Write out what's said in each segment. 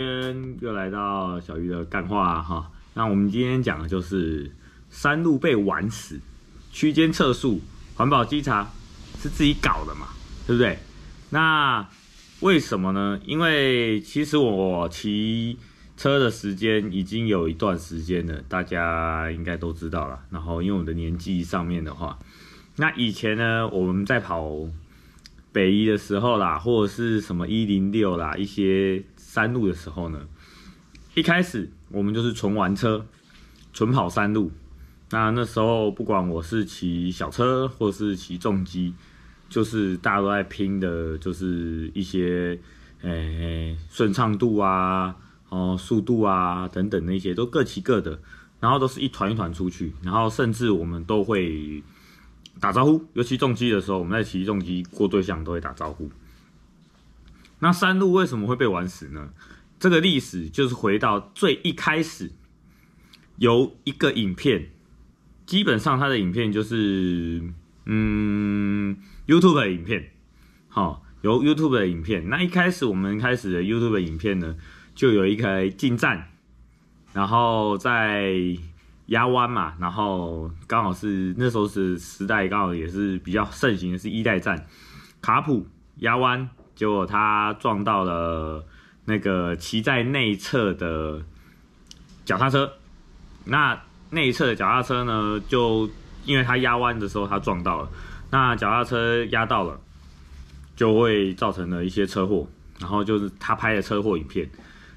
今天又来到小鱼的干话哈，那我们今天讲的就是山路被玩死，区间测速，环保稽查是自己搞的嘛，对不对？那为什么呢？因为其实我骑车的时间已经有一段时间了，大家应该都知道了。然后因为我的年纪上面的话，那以前呢，我们在跑北一的时候啦，或者是什么一零六啦一些。山路的时候呢，一开始我们就是纯玩车，纯跑山路。那那时候不管我是骑小车或是骑重机，就是大家都在拼的，就是一些诶顺畅度啊，哦速度啊等等那些都各骑各的。然后都是一团一团出去，然后甚至我们都会打招呼。尤其重机的时候，我们在骑重机过对象都会打招呼。那山路为什么会被玩死呢？这个历史就是回到最一开始，由一个影片，基本上它的影片就是嗯 YouTube 的影片，好，由 YouTube 的影片。那一开始我们开始的 YouTube 的影片呢，就有一台近战，然后在压弯嘛，然后刚好是那时候是时代刚好也是比较盛行的是一代战，卡普压弯。结果他撞到了那个骑在内侧的脚踏车，那内侧的脚踏车呢，就因为他压弯的时候他撞到了，那脚踏车压到了，就会造成了一些车祸。然后就是他拍的车祸影片，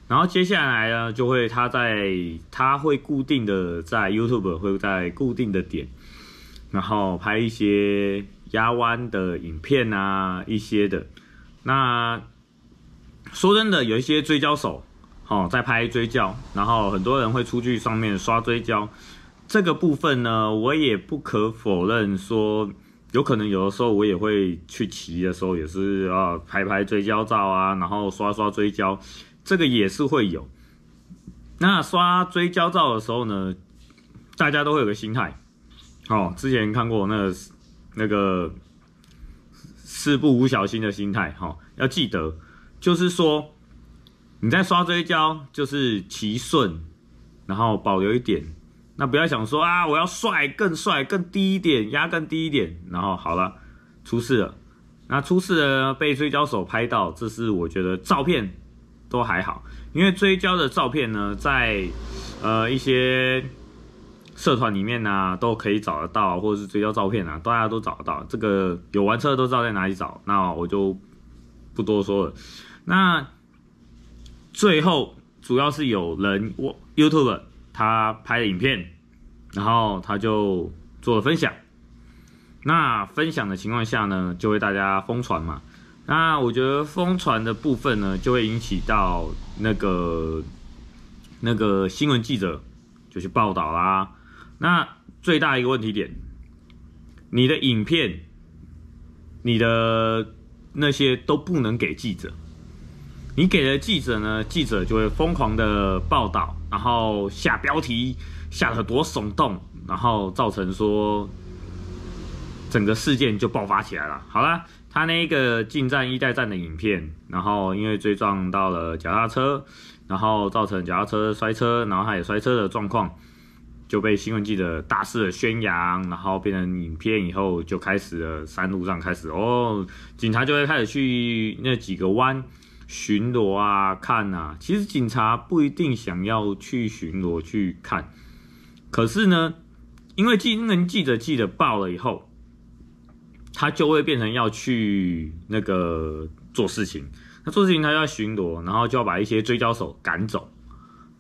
然后接下来呢，就会他在他会固定的在 YouTube 会在固定的点，然后拍一些压弯的影片啊一些的。那说真的，有一些追焦手，哦，在拍追焦，然后很多人会出去上面刷追焦。这个部分呢，我也不可否认说，有可能有的时候我也会去骑的时候，也是要拍拍追焦照啊，然后刷刷追焦，这个也是会有。那刷追焦照的时候呢，大家都会有个心态，哦，之前看过那个那个。四不五小心的心态，哈，要记得，就是说，你在刷追焦，就是齐顺，然后保留一点，那不要想说啊，我要帅，更帅，更低一点，压更低一点，然后好了，出事了，那出事了，被追焦手拍到，这是我觉得照片都还好，因为追焦的照片呢，在呃一些。社团里面呢，都可以找得到，或者是追焦照片啊，大家都找得到。这个有玩车都知道在哪里找，那我就不多说了。那最后主要是有人我 YouTube 他拍影片，然后他就做了分享。那分享的情况下呢，就会大家疯传嘛。那我觉得疯传的部分呢，就会引起到那个那个新闻记者就去报道啦。那最大一个问题点，你的影片、你的那些都不能给记者。你给了记者呢，记者就会疯狂的报道，然后下标题下的多耸动，然后造成说整个事件就爆发起来了。好啦，他那个进站、一代站的影片，然后因为追撞到了脚踏车，然后造成脚踏车摔车，然后他也摔车的状况。就被新闻记者大肆的宣扬，然后变成影片以后，就开始了山路上开始哦，警察就会开始去那几个弯巡逻啊看啊。其实警察不一定想要去巡逻去看，可是呢，因为记人记者记者报了以后，他就会变成要去那个做事情。他做事情他要巡逻，然后就要把一些追焦手赶走。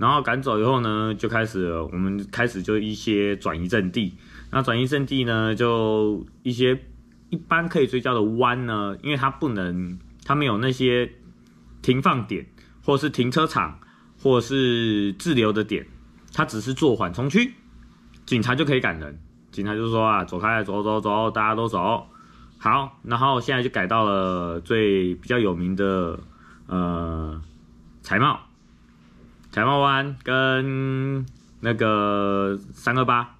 然后赶走以后呢，就开始我们开始就一些转移阵地。那转移阵地呢，就一些一般可以追觉的弯呢，因为它不能，他没有那些停放点，或是停车场，或是滞留的点，它只是做缓冲区，警察就可以赶人。警察就说啊，走开，走走走，大家都走好。然后现在就改到了最比较有名的呃财茂。彩茂湾跟那个三二八，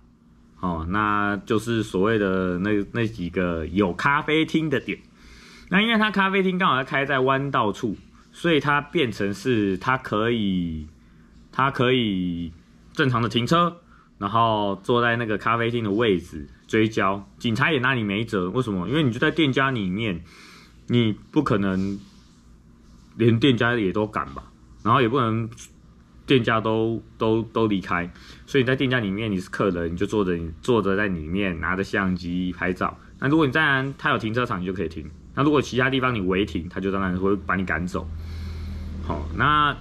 哦，那就是所谓的那那几个有咖啡厅的点。那因为它咖啡厅刚好要开在弯道处，所以它变成是它可以它可以正常的停车，然后坐在那个咖啡厅的位置追焦，警察也拿你没辙。为什么？因为你就在店家里面，你不可能连店家也都赶吧，然后也不能。店家都都都离开，所以你在店家里面你是客人，你就坐着，你坐着在里面拿着相机拍照。那如果你在，他有停车场，你就可以停。那如果其他地方你违停，他就当然会把你赶走。好，那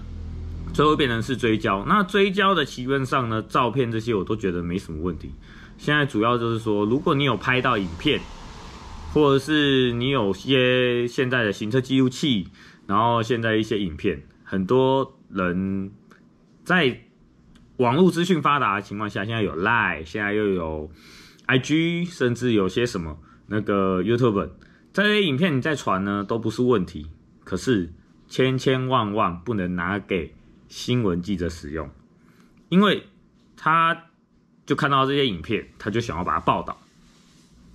最后变成是追焦。那追焦的气氛上呢，照片这些我都觉得没什么问题。现在主要就是说，如果你有拍到影片，或者是你有些现在的行车记录器，然后现在一些影片，很多人。在网络资讯发达的情况下，现在有 Line，现在又有 IG，甚至有些什么那个 YouTube，这些影片你再传呢都不是问题。可是千千万万不能拿给新闻记者使用，因为他就看到这些影片，他就想要把它报道。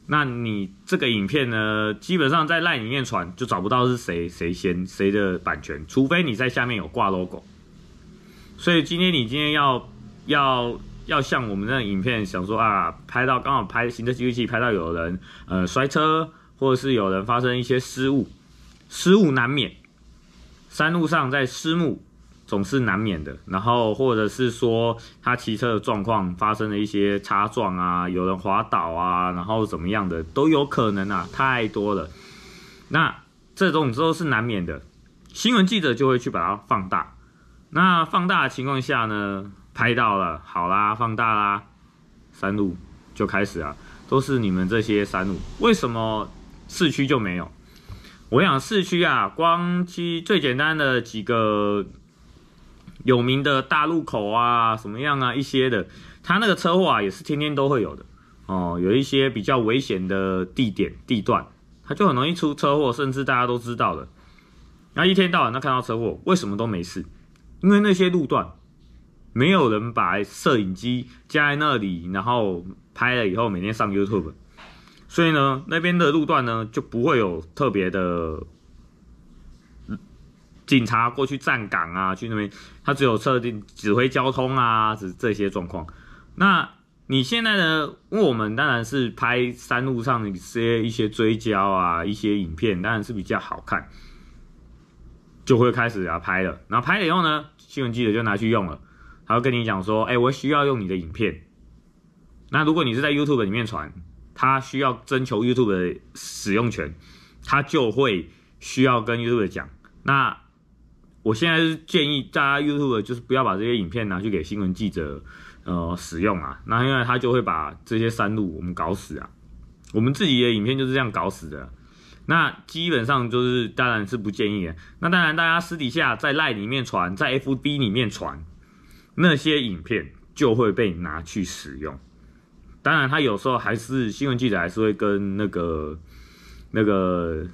那你这个影片呢，基本上在 Line 里面传就找不到是谁谁先谁的版权，除非你在下面有挂 logo。所以今天你今天要要要像我们那影片想说啊，拍到刚好拍行车记录器拍到有人呃摔车，或者是有人发生一些失误，失误难免，山路上在失误总是难免的。然后或者是说他骑车的状况发生了一些擦撞啊，有人滑倒啊，然后怎么样的都有可能啊，太多了。那这种时候是难免的，新闻记者就会去把它放大。那放大的情况下呢？拍到了，好啦，放大啦，山路就开始啊，都是你们这些山路，为什么市区就没有？我想市区啊，光其最简单的几个有名的大路口啊，什么样啊一些的，它那个车祸啊也是天天都会有的哦，有一些比较危险的地点地段，它就很容易出车祸，甚至大家都知道的，那一天到晚那看到车祸，为什么都没事？因为那些路段没有人把摄影机架在那里，然后拍了以后每天上 YouTube，所以呢，那边的路段呢就不会有特别的警察过去站岗啊，去那边他只有设定指挥交通啊，这这些状况。那你现在呢？我们当然是拍山路上一些一些追焦啊，一些影片当然是比较好看。就会开始啊拍了，然后拍了以后呢，新闻记者就拿去用了，他会跟你讲说，哎，我需要用你的影片。那如果你是在 YouTube 里面传，他需要征求 YouTube 的使用权，他就会需要跟 YouTube 讲。那我现在是建议大家 YouTube 就是不要把这些影片拿去给新闻记者呃使用啊，那因为他就会把这些删录我们搞死啊，我们自己的影片就是这样搞死的。那基本上就是，当然是不建议啊。那当然，大家私底下在赖里面传，在 FB 里面传那些影片，就会被拿去使用。当然，他有时候还是新闻记者，还是会跟那个那个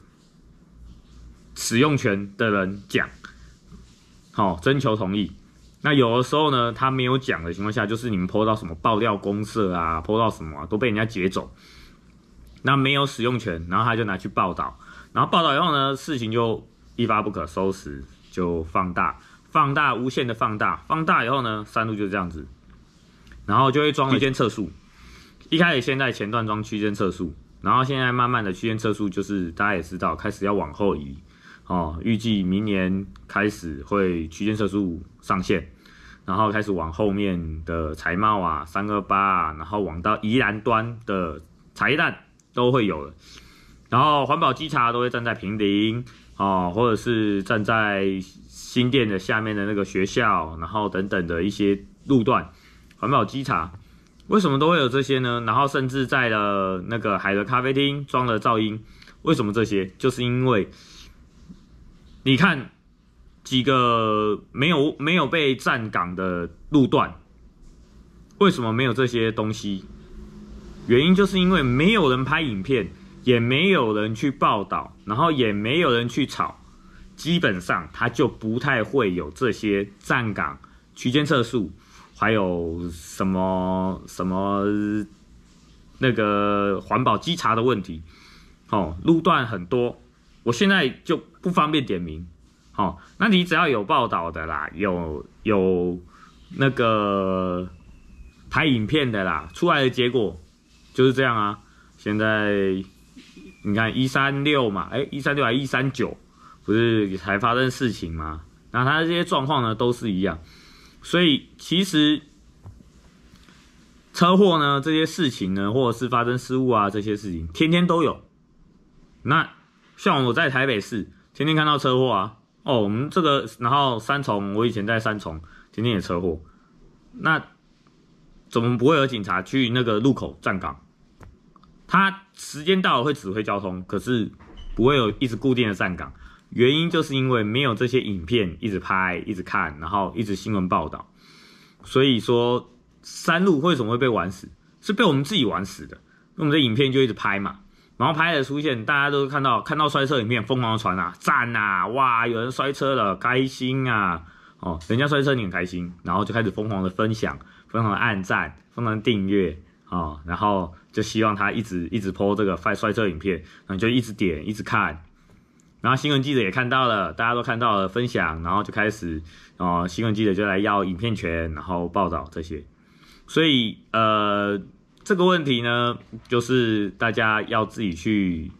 使用权的人讲，好，征求同意。那有的时候呢，他没有讲的情况下，就是你们泼到什么爆料公社啊，泼到什么啊、都被人家截走。那没有使用权，然后他就拿去报道，然后报道以后呢，事情就一发不可收拾，就放大，放大，无限的放大，放大以后呢，山路就是这样子，然后就会装区间测速，一开始先在前段装区间测速，然后现在慢慢的区间测速就是大家也知道开始要往后移，哦，预计明年开始会区间测速上线，然后开始往后面的财贸啊，三二八啊，然后往到宜兰端的茶叶蛋。都会有的，然后环保稽查都会站在平林啊，或者是站在新店的下面的那个学校，然后等等的一些路段，环保稽查为什么都会有这些呢？然后甚至在了那个海德咖啡厅装了噪音，为什么这些？就是因为你看几个没有没有被站岗的路段，为什么没有这些东西？原因就是因为没有人拍影片，也没有人去报道，然后也没有人去炒，基本上他就不太会有这些站岗、区间测速，还有什么什么那个环保稽查的问题。哦，路段很多，我现在就不方便点名。好，那你只要有报道的啦，有有那个拍影片的啦，出来的结果。就是这样啊！现在你看一三六嘛，哎，一三六还一三九，不是才发生事情吗？那他这些状况呢都是一样，所以其实车祸呢这些事情呢，或者是发生失误啊这些事情，天天都有。那像我在台北市，天天看到车祸啊。哦，我们这个然后三重，我以前在三重，天天也车祸。那怎么不会有警察去那个路口站岗？他时间到了会指挥交通，可是不会有一直固定的站岗，原因就是因为没有这些影片一直拍、一直看，然后一直新闻报道，所以说山路为什么会被玩死，是被我们自己玩死的。我们的影片就一直拍嘛，然后拍的出现，大家都看到看到摔车，影片，疯狂的传啊赞啊，哇有人摔车了开心啊哦，人家摔车你很开心，然后就开始疯狂的分享、疯狂的按赞、疯狂的订阅。哦，然后就希望他一直一直播这个摔摔车影片，然后就一直点一直看，然后新闻记者也看到了，大家都看到了分享，然后就开始，哦，新闻记者就来要影片权，然后报道这些，所以呃，这个问题呢，就是大家要自己去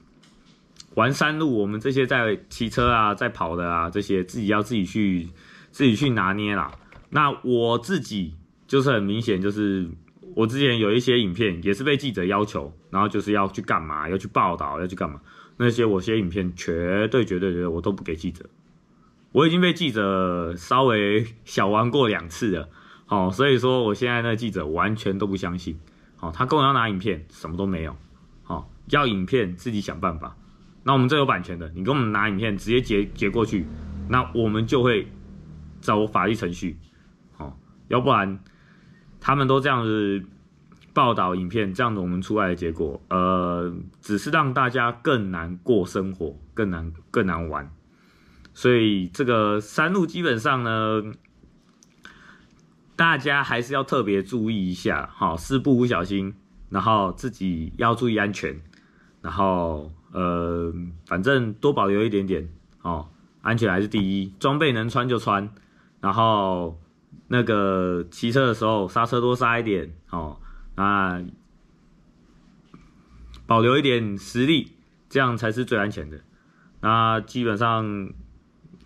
玩山路，我们这些在骑车啊，在跑的啊，这些自己要自己去自己去拿捏啦。那我自己就是很明显就是。我之前有一些影片，也是被记者要求，然后就是要去干嘛，要去报道，要去干嘛。那些我些影片，绝对绝对绝对，我都不给记者。我已经被记者稍微小玩过两次了，好，所以说我现在那记者完全都不相信。好，他跟我要拿影片，什么都没有。好，要影片自己想办法。那我们这有版权的，你给我们拿影片，直接截截过去，那我们就会走法律程序。好，要不然。他们都这样子报道影片，这样子我们出来的结果，呃，只是让大家更难过生活，更难更难玩。所以这个山路基本上呢，大家还是要特别注意一下，好，四不五小心，然后自己要注意安全，然后呃，反正多保留一点点，哦，安全还是第一，装备能穿就穿，然后。那个骑车的时候，刹车多刹一点哦，那保留一点实力，这样才是最安全的。那基本上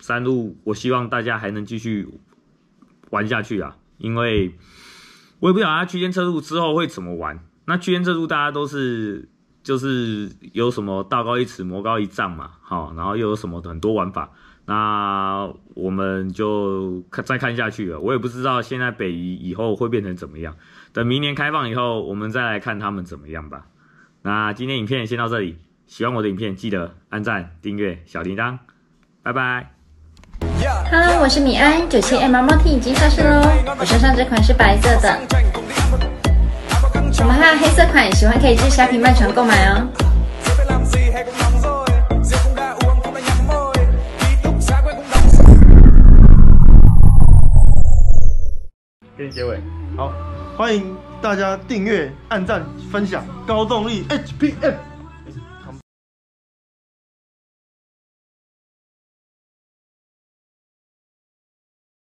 山路，我希望大家还能继续玩下去啊，因为我也不晓得区间测速之后会怎么玩。那区间测速大家都是。就是有什么道高一尺，魔高一丈嘛，好，然后又有什么很多玩法，那我们就看再看下去了。我也不知道现在北移以后会变成怎么样，等明年开放以后，我们再来看他们怎么样吧。那今天影片先到这里，喜欢我的影片记得按赞、订阅、小铃铛，拜拜。Hello，我是米安，九七 M M T 已经上市喽，我身上这款是白色的。黑色款喜欢可以去虾皮卖场购买哦。给你结尾，好，欢迎大家订阅、按赞、分享，高动力 H P HPM